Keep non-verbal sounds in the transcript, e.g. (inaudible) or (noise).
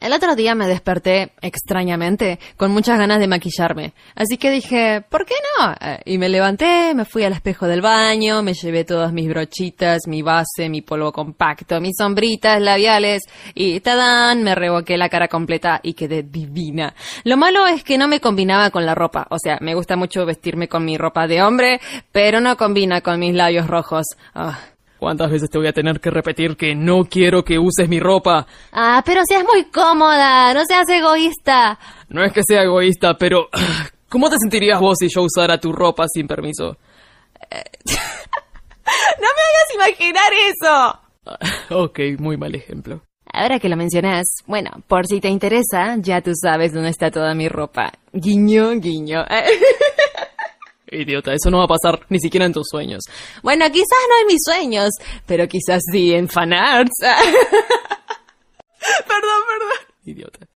El otro día me desperté, extrañamente, con muchas ganas de maquillarme. Así que dije, ¿por qué no? Eh, y me levanté, me fui al espejo del baño, me llevé todas mis brochitas, mi base, mi polvo compacto, mis sombritas, labiales y tadán, me revoqué la cara completa y quedé divina. Lo malo es que no me combinaba con la ropa. O sea, me gusta mucho vestirme con mi ropa de hombre, pero no combina con mis labios rojos. Ah, ¿Cuántas veces te voy a tener que repetir que no quiero que uses mi ropa? Ah, pero si muy cómoda, no seas egoísta. No es que sea egoísta, pero (clears throat) ¿cómo te sentirías vos si yo usara tu ropa sin permiso? Eh, (laughs) no me hagas imaginar eso. (laughs) Ok, muy mal ejemplo. Ahora que lo mencionas, bueno, por si te interesa, ya tú sabes dónde está toda mi ropa. Guiño, guiño. (laughs) Idiota, eso no va a pasar ni siquiera en tus sueños. Bueno, quizás no en mis sueños, pero quizás sí en fanarts. (laughs) perdón, perdón. Idiota.